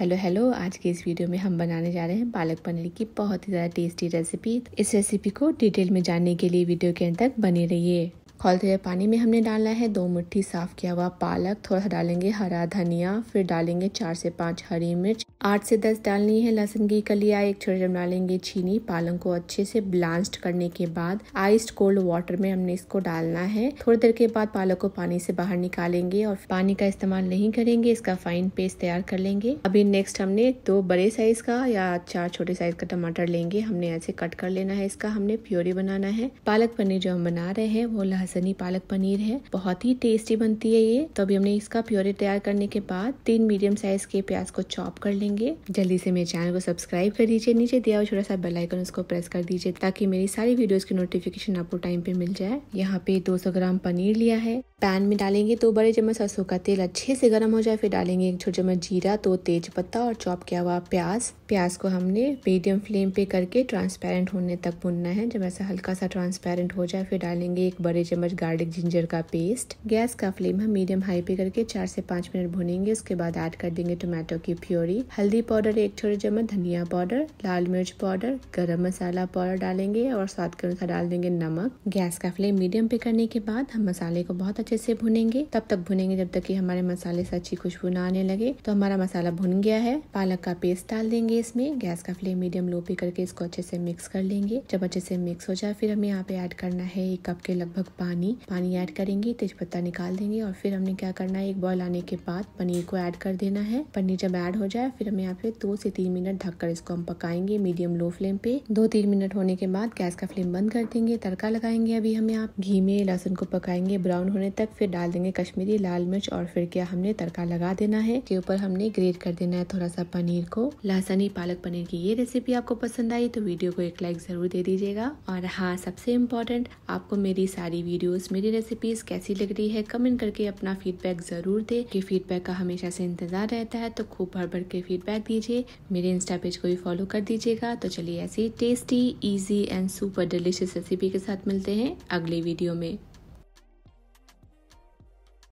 hello hello आज के इस वीडियो में हम बनाने जा रहे हैं पालक पनीर की बहुत ही ज़्यादा टेस्टी रेसिपी इस रेसिपी को डिटेल में जानने के लिए वीडियो के अंत तक बने रहिए खोलते हुए पानी में हमने डालना है दो मुट्ठी साफ किया हुआ पालक थोड़ा सा डालेंगे हरा धनिया फिर डालेंगे चार से पांच हरी मिर्च आठ से दस डालनी है लहसुन की कलिया एक छोटे चम्मच डालेंगे चीनी पालक को अच्छे से ब्लास्ट करने के बाद आइस्ड कोल्ड वाटर में हमने इसको डालना है थोड़ी देर के बाद पालक को पानी से बाहर निकालेंगे और पानी का इस्तेमाल नहीं करेंगे इसका फाइन पेस्ट तैयार कर लेंगे अभी नेक्स्ट हमने दो बड़े साइज का या चार छोटे साइज का टमाटर लेंगे हमने ऐसे कट कर लेना है इसका हमने प्योरी बनाना है पालक पनीर जो हम बना रहे हैं वो लहसुन लहसनी पालक पनीर है बहुत ही टेस्टी बनती है ये तो अभी हमने इसका प्योरे तैयार करने के बाद तीन मीडियम साइज के प्याज को चॉप कर लेंगे जल्दी से मेरे चैनल को सब्सक्राइब कर दीजिए नीचे दिया हुआ छोटा सा बेलाइकन उसको प्रेस कर दीजिए ताकि मेरी सारी वीडियोज की नोटिफिकेशन आपको टाइम पे मिल जाए यहाँ पे सौ ग्राम पनीर लिया है पैन में डालेंगे दो बड़े चम्मच सरसों का तेल अच्छे से गर्म हो जाए फिर डालेंगे एक छोटे चम्मच जीरा दो तेज पत्ता और चॉप किया हुआ प्याज प्याज को हमने मीडियम फ्लेम पे करके ट्रांसपेरेंट होने तक भुनना है जब ऐसा हल्का सा ट्रांसपेरेंट हो जाए फिर डालेंगे एक बड़े चम्मच गार्लिक जिंजर का पेस्ट गैस का फ्लेम हम मीडियम हाई पे करके चार से पाँच मिनट भुनेंगे उसके बाद ऐड कर देंगे टोमेटो की प्योरी हल्दी पाउडर एक छोटे चम्मच धनिया पाउडर लाल मिर्च पाउडर गरम मसाला पाउडर डालेंगे और स्वाद के अनुसार डाल देंगे नमक गैस का फ्लेम मीडियम पे करने के बाद हम मसाले को बहुत अच्छे से भुनेंगे तब तक भुनेंगे जब तक की हमारे मसाले से अच्छी खुशबू ना आने लगे तो हमारा मसाला भुन गया है पालक का पेस्ट डाल देंगे इसमें गैस का फ्लेम मीडियम लो पे करके इसको अच्छे से मिक्स कर लेंगे जब अच्छे से मिक्स हो जाए फिर हमें यहाँ पे ऐड करना है एक कप के लगभग पानी पानी ऐड करेंगे तेज पत्ता निकाल देंगे और फिर हमने क्या करना है एक बॉयल आने के बाद पनीर को ऐड कर देना है पनीर जब ऐड हो जाए फिर हम यहाँ पे दो से तीन मिनट ढककर इसको हम पकाएंगे मीडियम लो फ्लेम पे दो तीन मिनट होने के बाद गैस का फ्लेम बंद कर देंगे तड़का लगाएंगे अभी हम यहाँ घी में लहसुन को पकाएंगे ब्राउन होने तक फिर डाल देंगे कश्मीरी लाल मिर्च और फिर क्या हमने तड़का लगा देना है के ऊपर हमने ग्रेट कर देना है थोड़ा सा पनीर को लहसनी पालक पनीर की ये रेसिपी आपको पसंद आई तो वीडियो को एक लाइक जरूर दे दीजिएगा और हाँ सबसे इम्पोर्टेंट आपको मेरी सारी वीडियो वीडियोस मेरी रेसिपीज कैसी लग रही है कमेंट करके अपना फीडबैक ज़रूर दे कि फीडबैक का हमेशा से इंतज़ार रहता है तो खूब भर भर के फीडबैक दीजिए मेरे इंस्टा पेज को भी फॉलो कर दीजिएगा तो चलिए ऐसी tasty easy and super delicious recipe के साथ मिलते हैं अगले वीडियो में